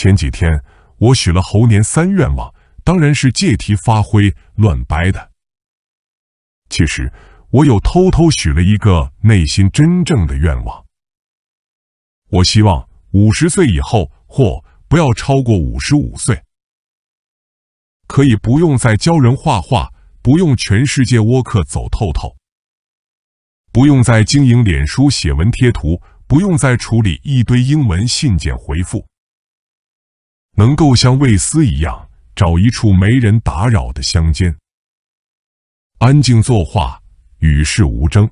前几天我许了猴年三愿望，当然是借题发挥乱掰的。其实我有偷偷许了一个内心真正的愿望，我希望五十岁以后，或不要超过五十五岁，可以不用再教人画画，不用全世界窝克走透透，不用再经营脸书写文贴图，不用再处理一堆英文信件回复。能够像卫斯一样，找一处没人打扰的乡间，安静作画，与世无争。